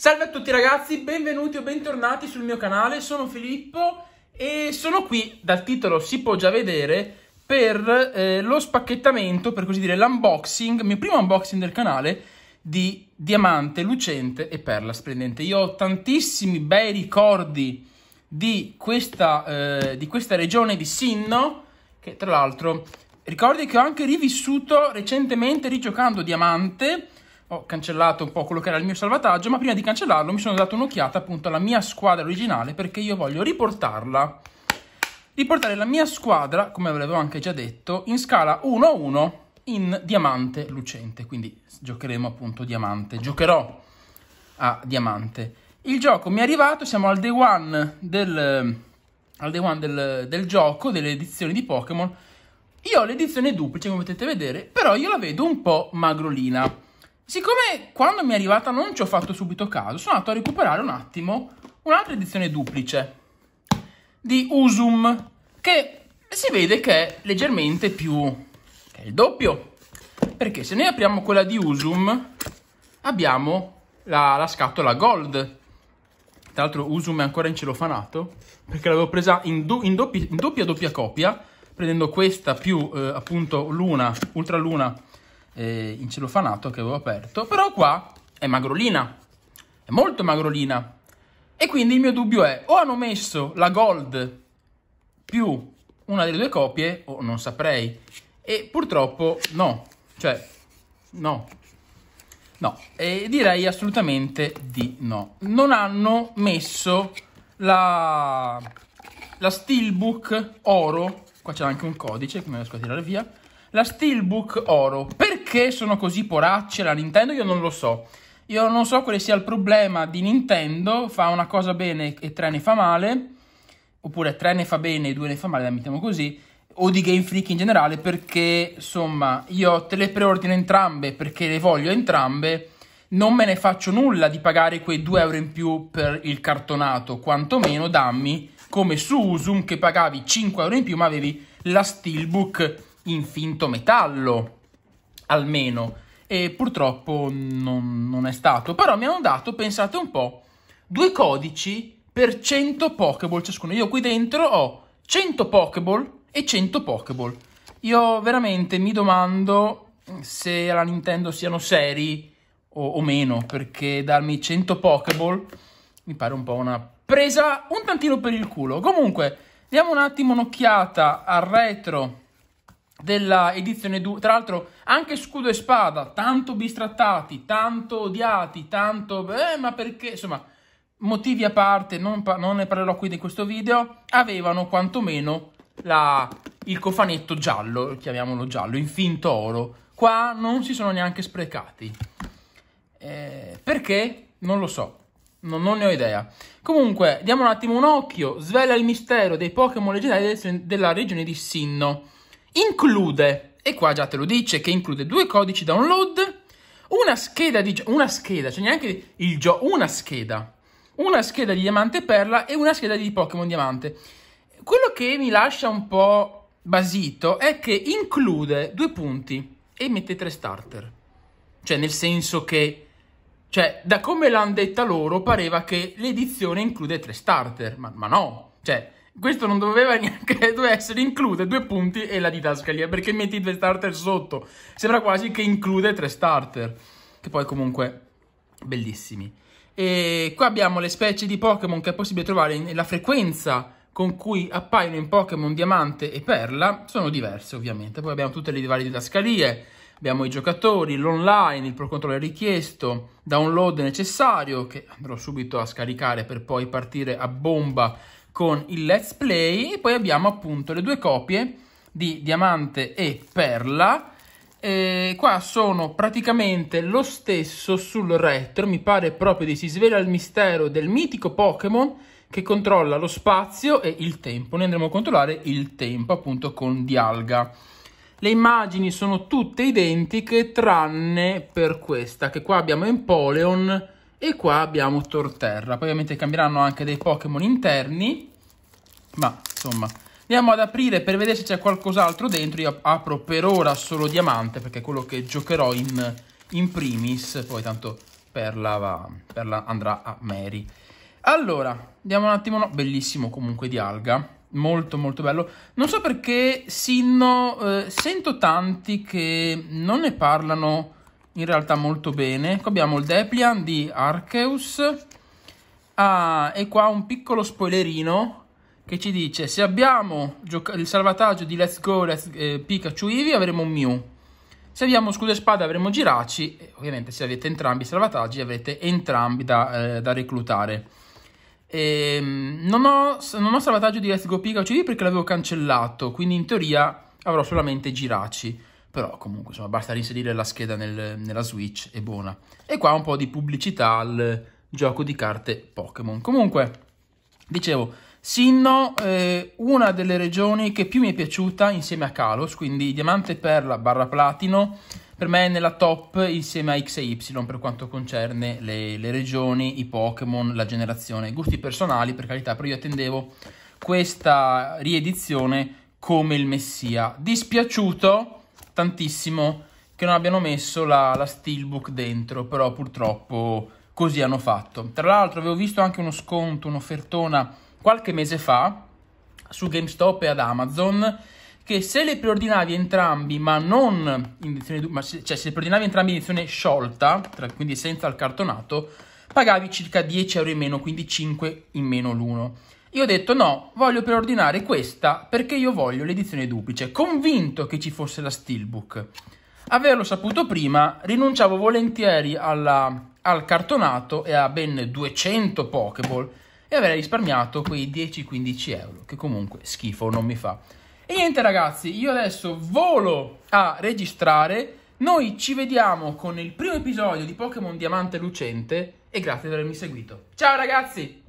Salve a tutti ragazzi, benvenuti o bentornati sul mio canale, sono Filippo e sono qui, dal titolo si può già vedere, per eh, lo spacchettamento, per così dire l'unboxing, mio primo unboxing del canale, di diamante, lucente e perla splendente. Io ho tantissimi bei ricordi di questa, eh, di questa regione di Sinno, che tra l'altro ricordi che ho anche rivissuto recentemente rigiocando diamante, ho cancellato un po' quello che era il mio salvataggio, ma prima di cancellarlo mi sono dato un'occhiata appunto alla mia squadra originale perché io voglio riportarla, riportare la mia squadra, come avevo anche già detto, in scala 1-1 in diamante lucente, quindi giocheremo appunto diamante, giocherò a diamante. Il gioco mi è arrivato, siamo al day one del, al day one del, del gioco, delle edizioni di Pokémon. Io ho l'edizione duplice, come potete vedere, però io la vedo un po' magrolina. Siccome quando mi è arrivata non ci ho fatto subito caso, sono andato a recuperare un attimo un'altra edizione duplice di Usum, che si vede che è leggermente più che il doppio. Perché se noi apriamo quella di Usum, abbiamo la, la scatola gold. Tra l'altro Usum è ancora in celofanato, perché l'avevo presa in, do, in, doppi, in, doppia doppia copia, prendendo questa più eh, appunto l'una, ultraluna, eh, in cellofanato che avevo aperto, però qua è magrolina, è molto magrolina. E quindi il mio dubbio è, o hanno messo la gold più una delle due copie, o non saprei. E purtroppo no, cioè no, no, e direi assolutamente di no. Non hanno messo la, la steelbook oro, qua c'è anche un codice che non riesco a tirare via, la Steelbook Oro. Perché sono così poracce la Nintendo? Io non lo so. Io non so quale sia il problema di Nintendo. Fa una cosa bene e tre ne fa male. Oppure tre ne fa bene e due ne fa male, la mettiamo così. O di Game Freak in generale, perché insomma io te le preordino entrambe perché le voglio entrambe non me ne faccio nulla di pagare quei 2 euro in più per il cartonato, quantomeno dammi come su Usum che pagavi 5 euro in più ma avevi la steelbook in finto metallo, almeno. E purtroppo non, non è stato. Però mi hanno dato, pensate un po', due codici per 100 Pokéball ciascuno. Io qui dentro ho 100 Pokéball e 100 Pokéball. Io veramente mi domando se la Nintendo siano seri o, o meno, perché darmi 100 Pokéball mi pare un po' una presa un tantino per il culo. Comunque, diamo un attimo un'occhiata al retro della edizione 2, tra l'altro anche Scudo e Spada, tanto bistrattati, tanto odiati, tanto... Eh, ma perché? Insomma, motivi a parte, non, non ne parlerò qui di questo video, avevano quantomeno la, il cofanetto giallo, chiamiamolo giallo, in finto oro. Qua non si sono neanche sprecati. Eh, perché? Non lo so, non, non, ne ho idea. Comunque, diamo un attimo un occhio, svela il mistero dei Pokémon leggendari della regione di Sinnoh include, e qua già te lo dice, che include due codici download, una scheda di una scheda, cioè neanche il gioco, una scheda, una scheda di diamante perla e una scheda di Pokémon diamante. Quello che mi lascia un po' basito è che include due punti e mette tre starter. Cioè nel senso che cioè, da come l'hanno detta loro pareva che l'edizione include tre starter, ma, ma no, cioè questo non doveva neanche doveva essere include due punti e la didascalia perché metti due starter sotto sembra quasi che include tre starter che poi comunque bellissimi e qua abbiamo le specie di Pokémon che è possibile trovare nella frequenza con cui appaiono in Pokémon Diamante e Perla sono diverse ovviamente poi abbiamo tutte le varie didascalie abbiamo i giocatori, l'online, il pro controller richiesto, download necessario che andrò subito a scaricare per poi partire a bomba con il let's play e poi abbiamo appunto le due copie di diamante e perla e qua sono praticamente lo stesso sul retro mi pare proprio di si svela il mistero del mitico Pokémon che controlla lo spazio e il tempo ne andremo a controllare il tempo appunto con Dialga le immagini sono tutte identiche tranne per questa che qua abbiamo Empoleon e qua abbiamo Torterra. Poi ovviamente cambieranno anche dei Pokémon interni. Ma insomma, andiamo ad aprire per vedere se c'è qualcos'altro dentro. Io apro per ora solo Diamante perché è quello che giocherò in, in primis. Poi tanto Perla, va, Perla andrà a Mary. Allora, andiamo un attimo. No, bellissimo comunque di alga. Molto molto bello. Non so perché Sinno eh, sento tanti che non ne parlano in realtà molto bene. Qua abbiamo il Deplian di Arceus. Ah, e qua un piccolo spoilerino che ci dice se abbiamo il salvataggio di Let's Go Let's, eh, Pikachu Eevee avremo un Mew. Se abbiamo scudo e spada avremo Giraci. E ovviamente se avete entrambi i salvataggi avrete entrambi da, eh, da reclutare. E, ehm, non, ho, non, ho, salvataggio di Let's Go Pikachu Eevee perché l'avevo cancellato, quindi in teoria avrò solamente Giraci però comunque insomma, basta reinserire la scheda nel, nella Switch e buona. E qua un po' di pubblicità al gioco di carte Pokémon. Comunque, dicevo, Sinno è eh, una delle regioni che più mi è piaciuta insieme a Kalos, quindi Diamante e Perla barra Platino, per me è nella top insieme a X e Y per quanto concerne le, le regioni, i Pokémon, la generazione, gusti personali per carità, però io attendevo questa riedizione come il messia. Dispiaciuto tantissimo che non abbiano messo la, la Steelbook dentro, però purtroppo così hanno fatto. Tra l'altro avevo visto anche uno sconto, un'offertona qualche mese fa su GameStop e ad Amazon che se le preordinavi entrambi ma non in edizione ma se, cioè se le preordinavi entrambi in edizione sciolta, tra, quindi senza il cartonato, pagavi circa 10 euro in meno, quindi 5 in meno l'uno. Io ho detto no, voglio preordinare questa perché io voglio l'edizione duplice, convinto che ci fosse la Steelbook. Averlo saputo prima, rinunciavo volentieri alla, al cartonato e a ben 200 Pokéball e avrei risparmiato quei 10-15 euro, che comunque schifo non mi fa. E niente ragazzi, io adesso volo a registrare, noi ci vediamo con il primo episodio di Pokémon Diamante Lucente e grazie per avermi seguito. Ciao ragazzi!